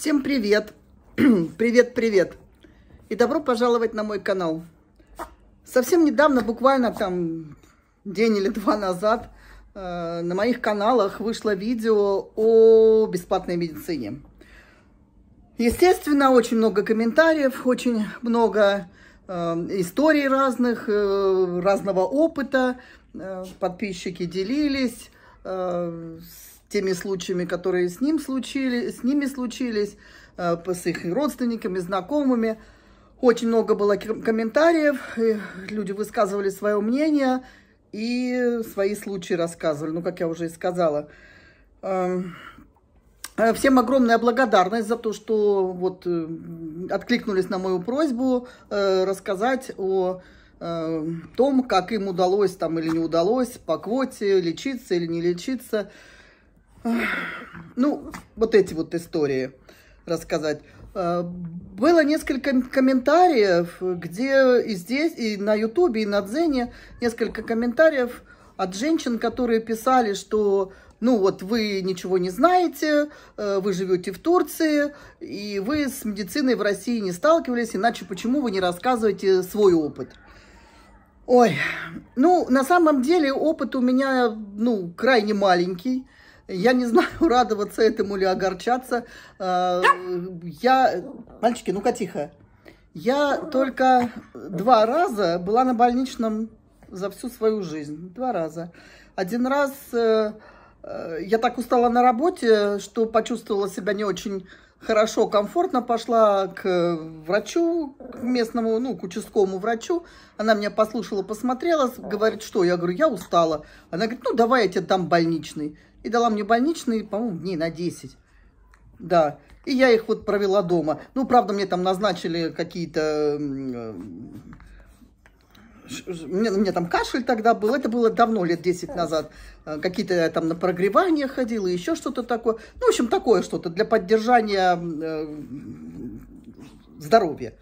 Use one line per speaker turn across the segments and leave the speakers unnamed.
Всем привет! Привет-привет! И добро пожаловать на мой канал. Совсем недавно, буквально там день или два назад, э, на моих каналах вышло видео о бесплатной медицине. Естественно, очень много комментариев, очень много э, историй разных, э, разного опыта. Э, подписчики делились э, теми случаями, которые с, ним случили, с ними случились, э, с их родственниками, знакомыми. Очень много было комментариев, люди высказывали свое мнение и свои случаи рассказывали, ну, как я уже и сказала. Эм, э, всем огромная благодарность за то, что вот э, откликнулись на мою просьбу рассказать о том, как им удалось там или не удалось по квоте лечиться или не лечиться ну, вот эти вот истории рассказать. Э, было несколько комментариев, где и здесь, и на Ютубе, и на Дзене, несколько комментариев от женщин, которые писали, что ну вот вы ничего не знаете, э, вы живете в Турции, и вы с медициной в России не сталкивались, иначе почему вы не рассказываете свой опыт? Ой, ну на самом деле опыт у меня ну крайне маленький, я не знаю, радоваться этому или огорчаться. Э, я... Мальчики, ну-ка тихо. Я только два раза была на больничном за всю свою жизнь. Два раза. Один раз э, э, я так устала на работе, что почувствовала себя не очень хорошо, комфортно. Пошла к врачу, к местному, ну, к участковому врачу. Она меня послушала, посмотрела, говорит, что? Я говорю, я устала. Она говорит, ну, давай я тебе дам больничный и дала мне больничные, по-моему, дней на 10. Да, и я их вот провела дома. Ну, правда, мне там назначили какие-то... Э, мне, меня там кашель тогда был, это было давно, лет 10 назад. Э, какие-то я там на прогревание ходила, еще что-то такое. Ну, в общем, такое что-то для поддержания э, здоровья.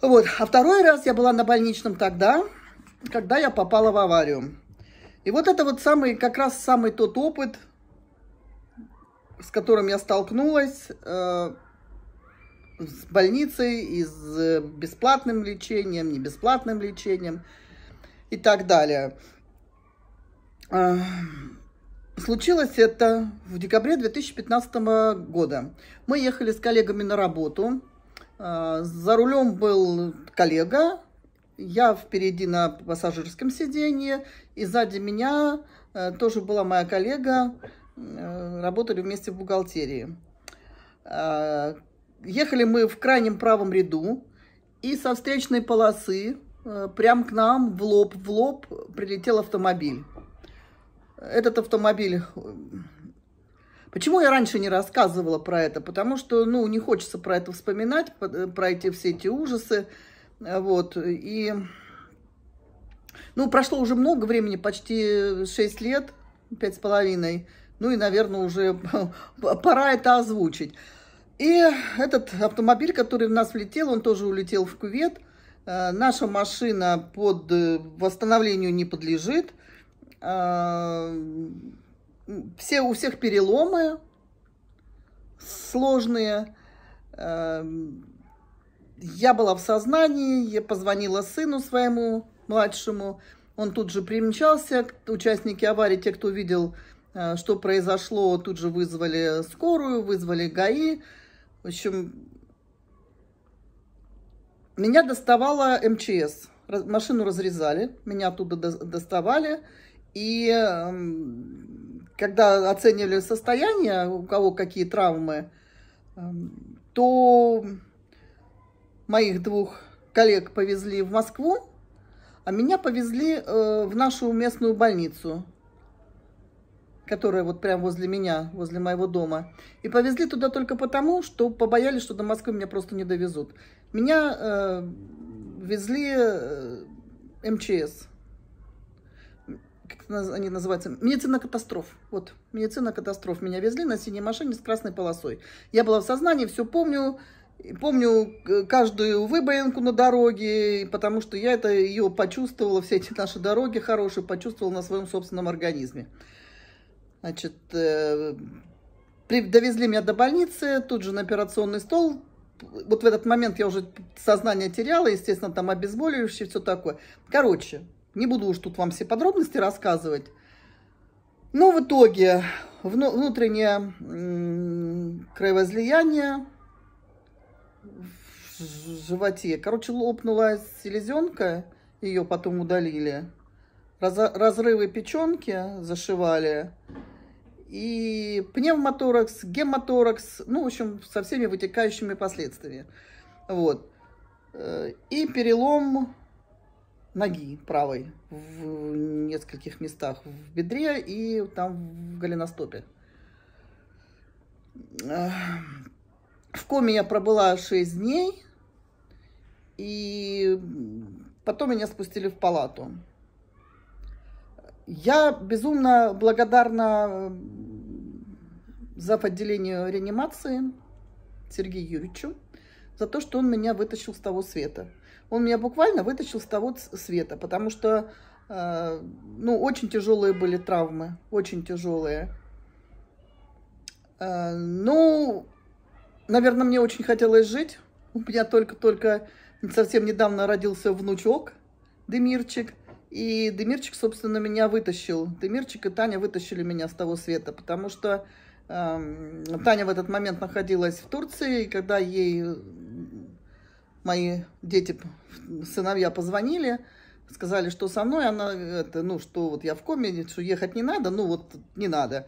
Вот. А второй раз я была на больничном тогда, когда я попала в аварию. И вот это вот самый, как раз самый тот опыт, с которым я столкнулась э, с больницей и с э, бесплатным лечением, не бесплатным лечением и так далее. Э, случилось это в декабре 2015 года. Мы ехали с коллегами на работу. Э, за рулем был коллега, я впереди на пассажирском сиденье, и сзади меня э, тоже была моя коллега, э, работали вместе в бухгалтерии. Э, ехали мы в крайнем правом ряду, и со встречной полосы прям к нам в лоб, в лоб прилетел автомобиль. Этот автомобиль... Почему я раньше не рассказывала про это? Потому что, ну, не хочется про это вспоминать, про эти все эти ужасы. Вот, и ну, прошло уже много времени, почти 6 лет, пять с половиной. Ну и, наверное, уже пора это озвучить. И этот автомобиль, который в нас влетел, он тоже улетел в кювет. Э, наша машина под э, восстановлению не подлежит. Э, все, у всех переломы сложные. Я была в сознании, я позвонила сыну своему, младшему. Он тут же примчался, участники аварии, те, кто видел, э, что произошло, тут же вызвали скорую, вызвали ГАИ. В общем, меня доставала МЧС. Машину разрезали, меня оттуда доставали. И эм, когда оценивали состояние, у кого какие травмы, эм, то моих двух коллег повезли в Москву а меня повезли э, в нашу местную больницу, которая вот прямо возле меня, возле моего дома. И повезли туда только потому, что побоялись, что до Москвы меня просто не довезут. Меня э, везли э, МЧС. Как они называются? Медицина катастроф. Вот, медицина катастроф. Меня везли на синей машине с красной полосой. Я была в сознании, все помню. Помню каждую выбоинку на дороге, потому что я это ее почувствовала, все эти наши дороги хорошие, почувствовала на своем собственном организме. Значит, э, довезли меня до больницы, тут же на операционный стол. Вот в этот момент я уже сознание теряла, естественно, там обезболивающие все такое. Короче, не буду уж тут вам все подробности рассказывать. Но в итоге внутреннее краевозлияние в животе. Короче, лопнула селезенка, ее потом удалили. Раз, разрывы печенки зашивали. И пневмоторакс, гемоторакс, ну, в общем, со всеми вытекающими последствиями. Вот. Э, и перелом ноги правой в нескольких местах в бедре и там в голеностопе. В коме я пробыла 6 дней. И потом меня спустили в палату. Я безумно благодарна за отделению реанимации Сергею Юрьевичу за то, что он меня вытащил с того света. Он меня буквально вытащил с того света, потому что э, ну, очень тяжелые были травмы, очень тяжелые. Э, ну, наверное, мне очень хотелось жить. У меня только-только совсем недавно родился внучок Демирчик. И Демирчик, собственно, меня вытащил. Демирчик и Таня вытащили меня с того света, потому что э, Таня в этот момент находилась в Турции, и когда ей мои дети, сыновья позвонили, сказали, что со мной, она, это, ну, что вот я в коме, что ехать не надо, ну вот не надо.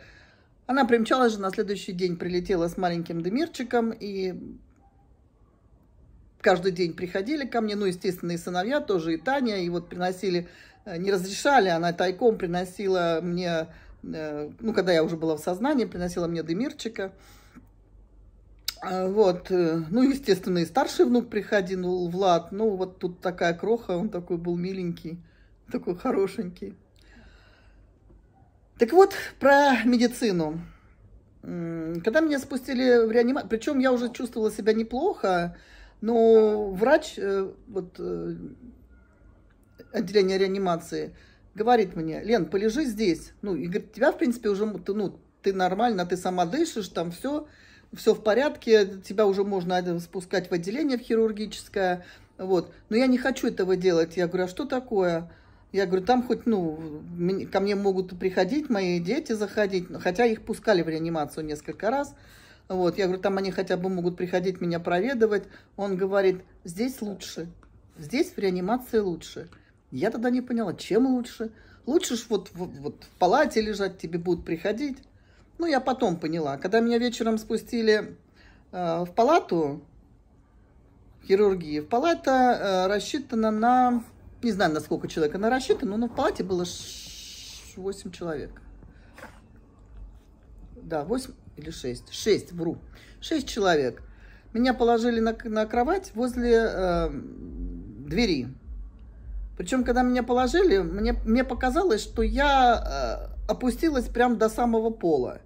Она примчалась же на следующий день, прилетела с маленьким Демирчиком, и каждый день приходили ко мне, ну, естественно, и сыновья тоже, и Таня, и вот приносили, э, не разрешали, она тайком приносила мне, э, ну, когда я уже была в сознании, приносила мне Демирчика. А, вот, э, ну, естественно, и старший внук приходил, ну, Влад, ну, вот тут такая кроха, он такой был миленький, такой хорошенький. Так вот, про медицину. Когда меня спустили в реанимацию, причем я уже чувствовала себя неплохо, но врач э, вот, э, отделения реанимации говорит мне, Лен, полежи здесь. Ну, и говорит, тебя, в принципе, уже, ты, ну, ты нормально, ты сама дышишь, там все, все в порядке, тебя уже можно э, спускать в отделение в хирургическое, вот. Но я не хочу этого делать. Я говорю, а что такое? Я говорю, там хоть, ну, ко мне могут приходить мои дети, заходить, хотя их пускали в реанимацию несколько раз, вот, я говорю, там они хотя бы могут приходить меня проведывать. Он говорит, здесь лучше, здесь в реанимации лучше. Я тогда не поняла, чем лучше. Лучше ж вот, вот, вот в палате лежать, тебе будут приходить. Ну, я потом поняла. Когда меня вечером спустили э, в палату хирургии, в палата э, рассчитана на... Не знаю, на сколько человек она рассчитана, но в палате было 8 человек. Да, 8, или шесть, шесть, вру, шесть человек. Меня положили на, на кровать возле э, двери. Причем, когда меня положили, мне, мне показалось, что я э, опустилась прям до самого пола.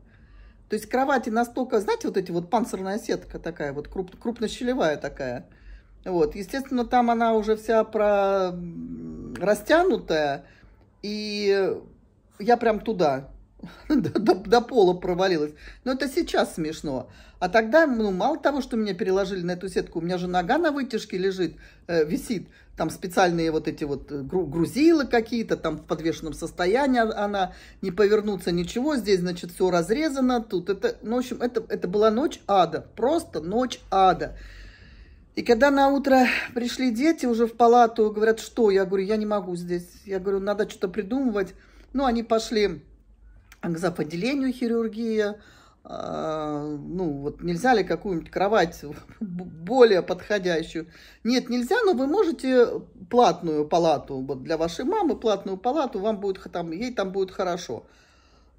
То есть кровати настолько, знаете, вот эти вот панцирная сетка такая, вот круп, крупнощелевая такая. Вот, естественно, там она уже вся про... растянутая, и я прям туда. до, до, до пола провалилась. Но это сейчас смешно. А тогда, ну, мало того, что меня переложили на эту сетку, у меня же нога на вытяжке лежит, э, висит. Там специальные вот эти вот э, грузила какие-то, там в подвешенном состоянии а, она, не повернуться ничего. Здесь, значит, все разрезано. Тут это, ну, в общем, это, это была ночь ада. Просто ночь ада. И когда на утро пришли дети уже в палату, говорят, что? Я говорю, я не могу здесь. Я говорю, надо что-то придумывать. Ну, они пошли экзоподелению а хирургия, а, ну вот нельзя ли какую-нибудь кровать более подходящую? Нет, нельзя, но вы можете платную палату вот для вашей мамы платную палату вам будет там ей там будет хорошо.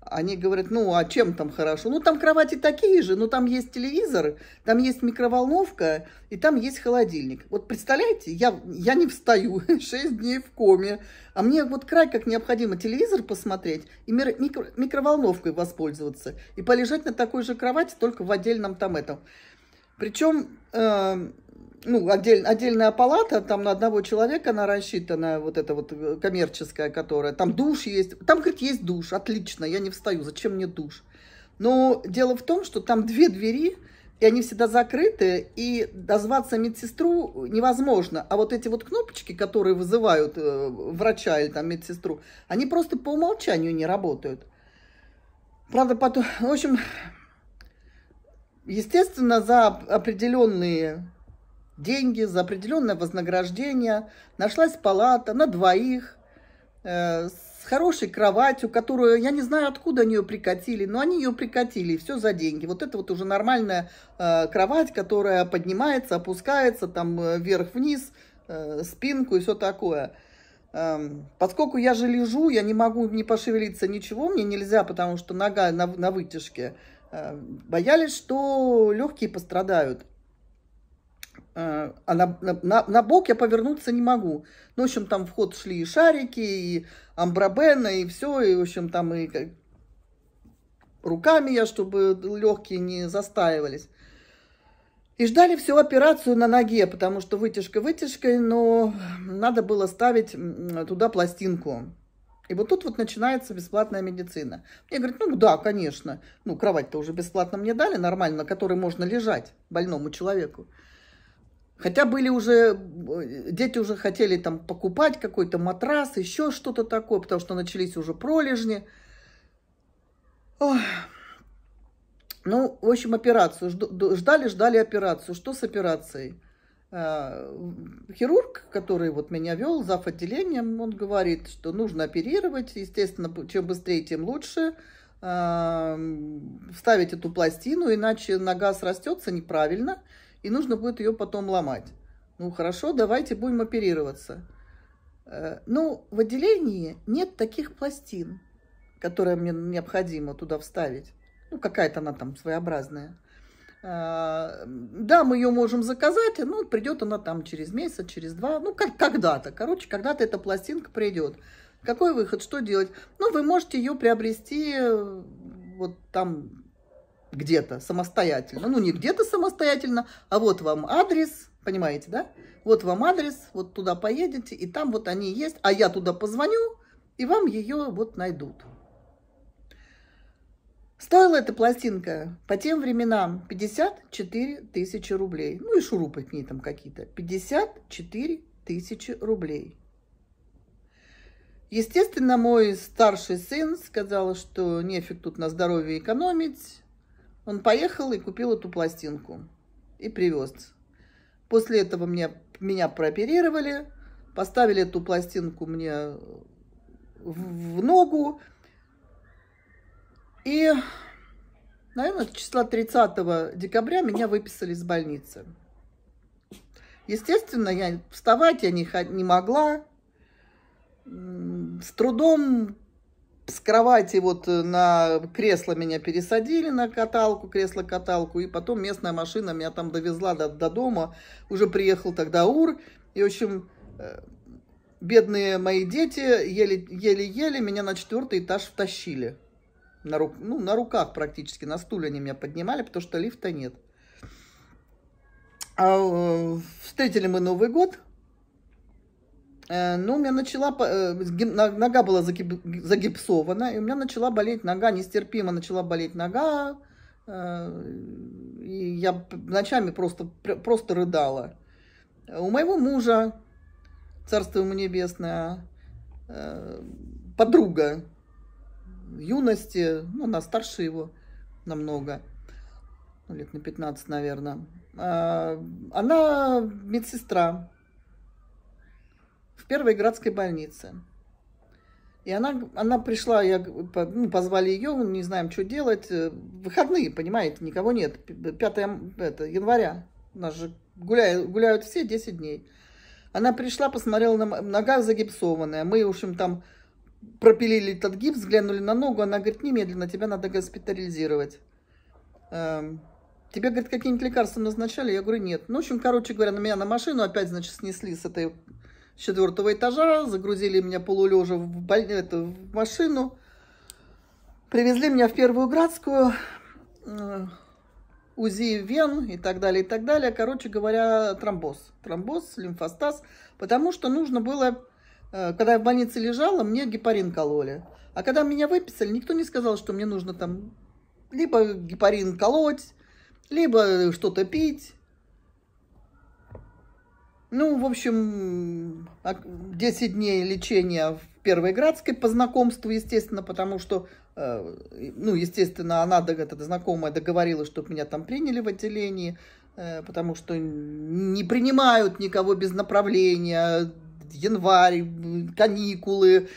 Они говорят, ну, а чем там хорошо? Ну, там кровати такие же, но там есть телевизор, там есть микроволновка и там есть холодильник. Вот представляете, я, я не встаю 6 дней в коме, а мне вот край как необходимо телевизор посмотреть и микро, микроволновкой воспользоваться и полежать на такой же кровати, только в отдельном там этом. Причем э, ну, отдель, отдельная палата, там на одного человека она рассчитана, вот эта вот э, коммерческая, которая, там душ есть, там, говорит, есть душ, отлично, я не встаю, зачем мне душ? Но дело в том, что там две двери, и они всегда закрыты, и дозваться медсестру невозможно. А вот эти вот кнопочки, которые вызывают э, врача или там медсестру, они просто по умолчанию не работают. Правда, потом, в общем, естественно, за определенные деньги за определенное вознаграждение. Нашлась палата на двоих э, с хорошей кроватью, которую, я не знаю, откуда они ее прикатили, но они ее прикатили, все за деньги. Вот это вот уже нормальная э, кровать, которая поднимается, опускается, там э, вверх-вниз, э, спинку и все такое. Эм, поскольку я же лежу, я не могу не пошевелиться ничего, мне нельзя, потому что нога на, на вытяжке. Э, боялись, что легкие пострадают. Э, а на, на, на бок я повернуться не могу. Ну, в общем, там вход шли и шарики, и амбробена, и все, и, в общем, там и как, руками я, чтобы легкие не застаивались. И ждали всю операцию на ноге, потому что вытяжка вытяжкой, но надо было ставить туда пластинку. И вот тут вот начинается бесплатная медицина. Мне говорят, ну да, конечно, ну кровать-то уже бесплатно мне дали, нормально, на которой можно лежать больному человеку. Хотя были уже, э, дети уже хотели там покупать какой-то матрас, еще что-то такое, потому что начались уже пролежни. Ох. Ну, в общем, операцию. Ждали, ждали операцию. Что с операцией? А, хирург, который вот меня вел, зав. отделением, он говорит, что нужно оперировать. Естественно, чем быстрее, тем лучше. А, вставить эту пластину, иначе нога срастется неправильно и нужно будет ее потом ломать. Ну хорошо, давайте будем оперироваться. Э, ну, в отделении нет таких пластин, которые мне необходимо туда вставить. Ну, какая-то она там своеобразная. Э, да, мы ее можем заказать, но ну, придет она там через месяц, через два, ну, как когда-то. Короче, когда-то эта пластинка придет. Какой выход, что делать? Ну, вы можете ее приобрести э, вот там где-то самостоятельно. Ну, не где-то самостоятельно, а вот вам адрес, понимаете, да? Вот вам адрес, вот туда поедете, и там вот они есть, а я туда позвоню, и вам ее вот найдут. Стоила эта пластинка по тем временам 54 тысячи рублей. Ну и шурупы к ней там какие-то. 54 тысячи рублей. Естественно, мой старший сын сказал, что нефиг тут на здоровье экономить, он поехал и купил эту пластинку. И привез. После этого мне, меня прооперировали, поставили эту пластинку мне в, в ногу. И, наверное, с числа 30 декабря меня выписали из больницы. Естественно, я вставать я не, не могла. С трудом с кровати вот э, на кресло меня пересадили, на каталку, кресло-каталку, и потом местная машина меня там довезла до, до дома, уже приехал тогда УР, и, в общем, э, бедные мои дети еле-еле меня на четвертый этаж втащили. На, ру, ну, на руках практически, на стуле они меня поднимали, потому что лифта нет. А, э, встретили мы Новый год – Э, ну, у меня начала, э, нога была загипсована, и у меня начала болеть нога, нестерпимо начала болеть нога, э, и я ночами просто, просто рыдала. У моего мужа, царство ему небесное, подруга юности, ну, она старше его намного, ну, лет на 15, наверное, она медсестра, в первой городской больнице. И она, она пришла, я, ну, позвали ее, не знаем, что делать. Э, выходные, понимаете, никого нет. 5 это, января. У нас же гуляют, гуляют все 10 дней. Она пришла, посмотрела, на нога загипсованная. Мы, в общем, там пропилили этот гипс, взглянули на ногу. Она говорит, немедленно тебя надо госпитализировать. Эм, тебе, говорит, какие-нибудь лекарства назначали? Я говорю, нет. Ну, в общем, короче говоря, на меня на машину опять, значит, снесли с этой четвертого этажа, загрузили меня полулежа в, боль... это, в машину, привезли меня в Первую Градскую, э, УЗИ вен и так далее, и так далее. Короче говоря, тромбоз. Тромбоз, лимфостаз. Потому что нужно было, э, когда я в больнице лежала, мне гепарин кололи. А когда меня выписали, никто не сказал, что мне нужно там либо гепарин колоть, либо что-то пить. Ну, в общем, 10 дней лечения в первой градской по знакомству, естественно, потому что, э, ну, естественно, она, эта знакомая, договорилась, чтобы меня там приняли в отделении, э, потому что не принимают никого без направления, январь, каникулы,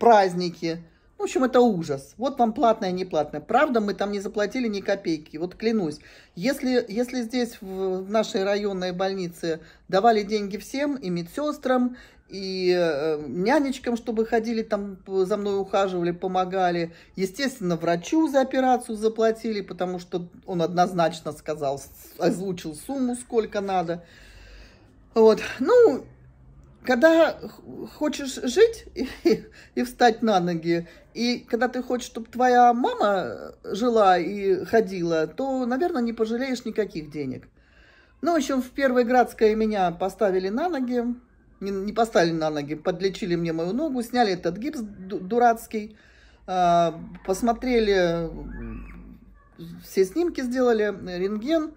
праздники. В общем, это ужас. Вот вам платное, не платное. Правда, мы там не заплатили ни копейки, вот клянусь. Если, если здесь в нашей районной больнице давали деньги всем, и медсестрам, и э, нянечкам, чтобы ходили там, за мной ухаживали, помогали. Естественно, врачу за операцию заплатили, потому что он однозначно сказал, озвучил сумму, сколько надо. Вот, ну, когда хочешь жить и, и встать на ноги, и когда ты хочешь, чтобы твоя мама жила и ходила, то, наверное, не пожалеешь никаких денег. Ну, в общем, в первой градской меня поставили на ноги, не, не поставили на ноги, подлечили мне мою ногу, сняли этот гипс дурацкий, а, посмотрели, все снимки сделали, рентген.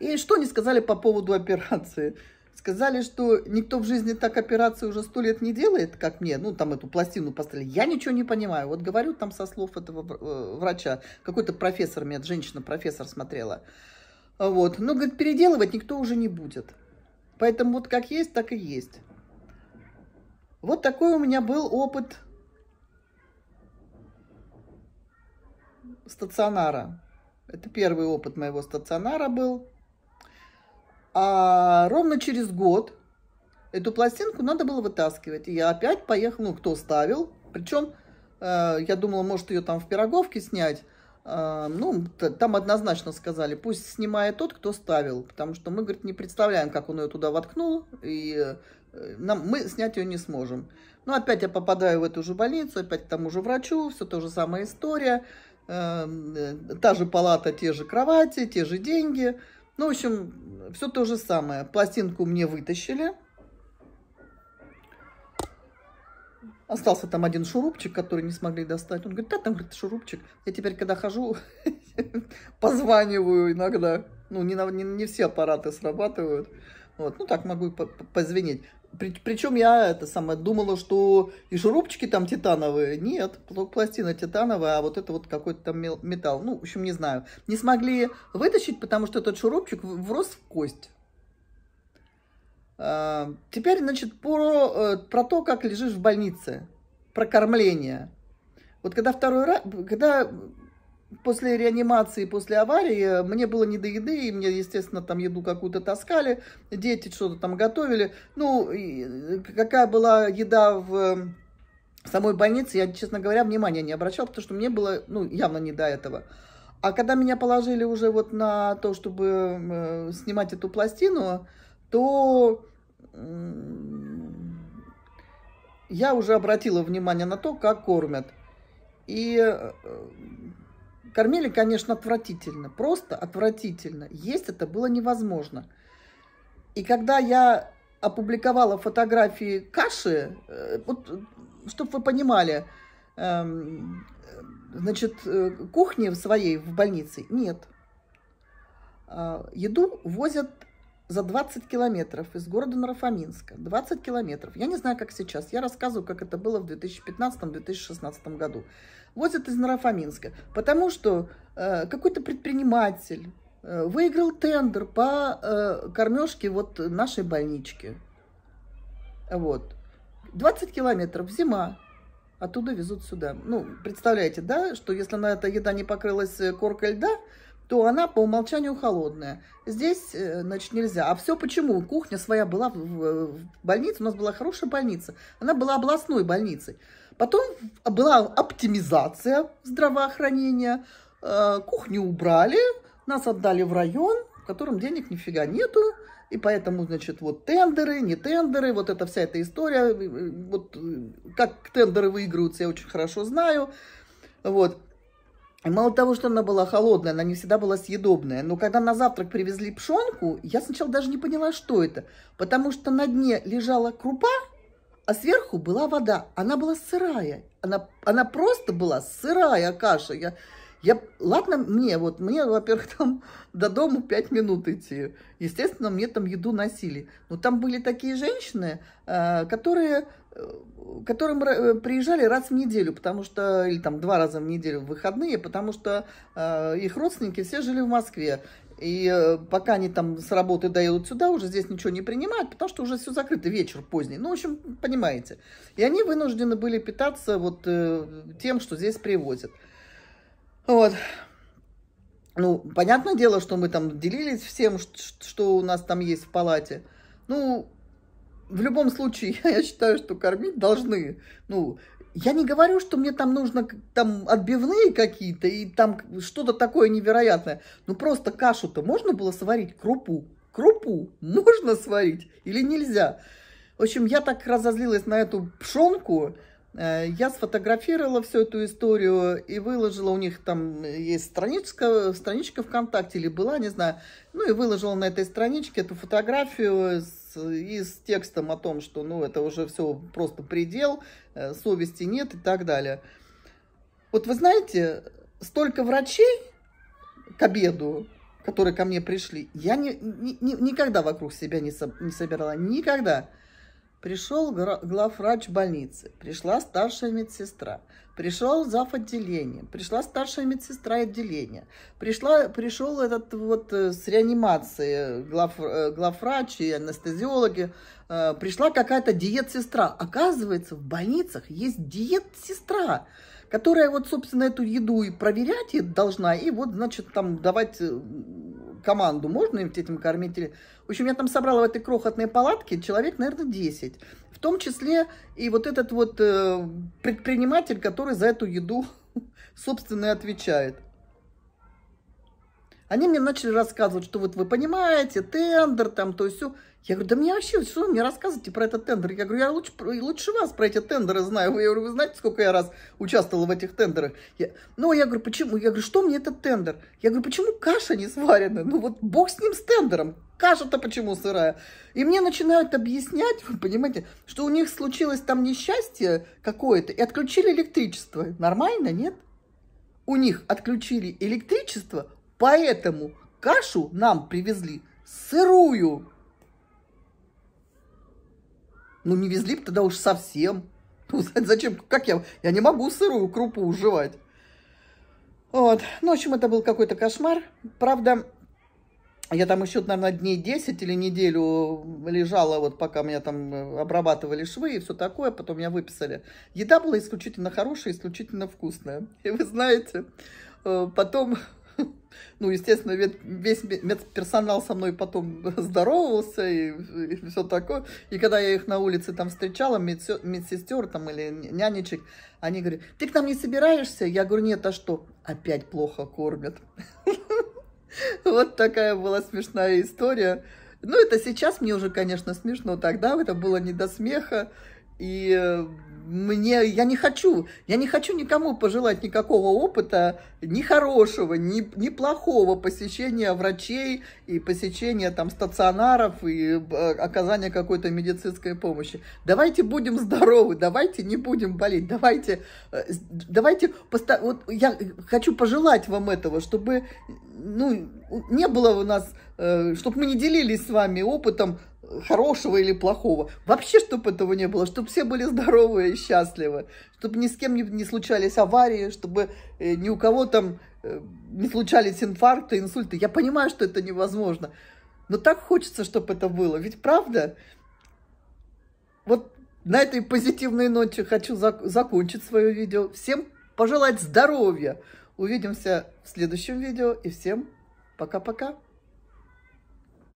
И что они сказали по поводу операции – сказали, что никто в жизни так операции уже сто лет не делает, как мне, ну, там эту пластину поставили. Я ничего не понимаю. Вот говорю там со слов этого э, врача, какой-то профессор, меня женщина-профессор смотрела. Вот. Ну говорит, переделывать никто уже не будет. Поэтому вот как есть, так и есть. Вот такой у меня был опыт стационара. Это первый опыт моего стационара был. А ровно через год эту пластинку надо было вытаскивать. И я опять поехала, ну, кто ставил. Причем э, я думала, может, ее там в пироговке снять. Э, ну, там однозначно сказали, пусть снимает тот, кто ставил. Потому что мы, говорит, не представляем, как он ее туда воткнул. И э, нам, мы снять ее не сможем. Ну, опять я попадаю в эту же больницу, опять к тому же врачу. Все то же самая история. Э, э, та же палата, те же кровати, те же деньги – ну, в общем, все то же самое. Пластинку мне вытащили. Остался там один шурупчик, который не смогли достать. Он говорит, да, там говорит, шурупчик. Я теперь, когда хожу, позваниваю иногда. Ну, не, не, не все аппараты срабатывают. Вот, ну так могу позвенеть. Причем я это самое думала, что и шурупчики там титановые. Нет, пластина титановая, а вот это вот какой-то там металл. Ну, в общем, не знаю. Не смогли вытащить, потому что этот шурупчик врос в кость. А, теперь, значит, про, э, про то, как лежишь в больнице. Про кормление. Вот когда второй раз, когда после реанимации, после аварии э, мне было не до еды, и мне, естественно, там еду какую-то таскали, дети что-то там готовили. Ну, э, какая была еда в эм, самой больнице, я, честно говоря, внимания не обращал, потому что мне было, ну, явно не до этого. А когда меня положили уже вот на то, чтобы эм, э, снимать эту пластину, то я уже обратила внимание на то, как кормят. И Кормили, конечно, отвратительно, просто отвратительно. Есть это было невозможно. И когда я опубликовала фотографии каши, э, вот, чтобы вы понимали, эм, значит, э, кухни в своей в больнице нет. А еду возят за 20 километров из города Нарафаминска. 20 километров. Я не знаю, как сейчас. Я рассказываю, как это было в 2015-2016 году. Возят из Нарафаминска. Потому что э, какой-то предприниматель э, выиграл тендер по э, кормежке вот нашей больнички. Вот. 20 километров. Зима. Оттуда везут сюда. Ну, представляете, да, что если на эта еда не покрылась э, коркой льда, то она по умолчанию холодная. Здесь, э, значит, нельзя. А все почему? Кухня своя была в, больнице, у нас была хорошая больница. Она была областной больницей. Потом была оптимизация здравоохранения. Э, кухню убрали, нас отдали в район, в котором денег нифига нету. И поэтому, значит, вот тендеры, не тендеры, вот эта вся эта история. Э, вот как тендеры выигрываются, я очень хорошо знаю. Вот. Мало того, что она была холодная, она не всегда была съедобная. Но когда на завтрак привезли пшенку, я сначала даже не поняла, что это. Потому что на дне лежала крупа, а сверху была вода. Она была сырая. Она, она просто была сырая каша. Я, я, ладно мне, вот мне, во-первых, там до дома пять минут идти. Естественно, мне там еду носили. Но там были такие женщины, э, которые, э, которым э, приезжали раз в неделю, потому что, или там два раза в неделю в выходные, потому что их родственники все жили в Москве. И пока они там с работы доедут сюда, уже здесь ничего не принимают, потому что уже все закрыто, вечер поздний. Ну, в общем, понимаете. И они вынуждены были питаться вот тем, что здесь привозят. Вот. Ну, понятное дело, что мы там делились всем, что у нас там есть в палате. Ну, в любом случае, я считаю, что кормить должны. Ну, я не говорю, что мне там нужно там отбивные какие-то и там что-то такое невероятное. Ну, просто кашу-то можно было сварить, крупу. Крупу можно сварить или нельзя? В общем, я так разозлилась на эту пшонку, Э, я сфотографировала всю эту историю и выложила, у них там э, есть страничка, страничка ВКонтакте или была, не знаю, ну и выложила на этой страничке эту фотографию с, и с текстом о том, что ну это уже все просто предел, э, совести нет и так далее. Вот вы знаете, столько врачей к обеду, которые ко мне пришли, я не, не, никогда вокруг себя не, со, не собирала, никогда. Никогда. Пришел главврач больницы, пришла старшая медсестра, пришел зав. отделения, пришла старшая медсестра отделения, пришла, пришел этот вот э, с реанимации э, глав, э, главврач и анестезиологи, пришла какая-то диет-сестра. Оказывается, в больницах есть диет-сестра, которая вот, собственно, эту еду и проверять должна, и вот, значит, там давать команду можно им этим кормить? Или... В общем, я там собрала в этой крохотной палатке человек, наверное, 10. В том числе и вот этот вот э, предприниматель, который за эту еду, собственно, и отвечает. Они мне начали рассказывать, что вот вы понимаете, тендер там, то есть все. Я говорю, да мне вообще, что вы мне рассказываете про этот тендер? Я говорю, я лучше, лучше вас про эти тендеры знаю. Я говорю, вы знаете, сколько я раз участвовала в этих тендерах? Я, ну, я говорю, почему? Я говорю, что мне этот тендер? Я говорю, почему каша не сварена? Ну, вот бог с ним, с тендером. Каша-то почему сырая? И мне начинают объяснять, вы понимаете, что у них случилось там несчастье какое-то, и отключили электричество. Нормально, нет? У них отключили электричество, Поэтому кашу нам привезли сырую. Ну, не везли бы тогда уж совсем. Ну, зачем? Как я? Я не могу сырую крупу уживать. Вот. Ну, в общем, это был какой-то кошмар. Правда, я там еще, наверное, дней 10 или неделю лежала, вот пока меня там э, обрабатывали швы и все такое, потом меня выписали. Еда была исключительно хорошая, исключительно вкусная. И вы знаете, э, потом ну, естественно, весь медперсонал со мной потом здоровался и, и все такое. И когда я их на улице там встречала, медсестер там или нянечек, они говорят, ты к нам не собираешься? Я говорю, нет, а что? Опять плохо кормят. Вот такая была смешная история. Ну, это сейчас мне уже, конечно, смешно. Тогда это было не до смеха. И э, мне, я не хочу, я не хочу никому пожелать никакого опыта, ни хорошего, ни, ни плохого посещения врачей и посещения там стационаров и э, оказания какой-то медицинской помощи. Давайте будем здоровы, давайте не будем болеть, давайте, э, давайте, вот я хочу пожелать вам этого, чтобы, ну, не было у нас, э, чтобы мы не делились с вами опытом хорошего или плохого. Вообще, чтобы этого не было, чтобы все были здоровы и счастливы, чтобы ни с кем не, не случались аварии, чтобы э, ни у кого там э, не случались инфаркты, инсульты. Я понимаю, что это невозможно, но так хочется, чтобы это было. Ведь правда? Вот на этой позитивной ноте хочу зак закончить свое видео. Всем пожелать здоровья. Увидимся в следующем видео и всем пока-пока.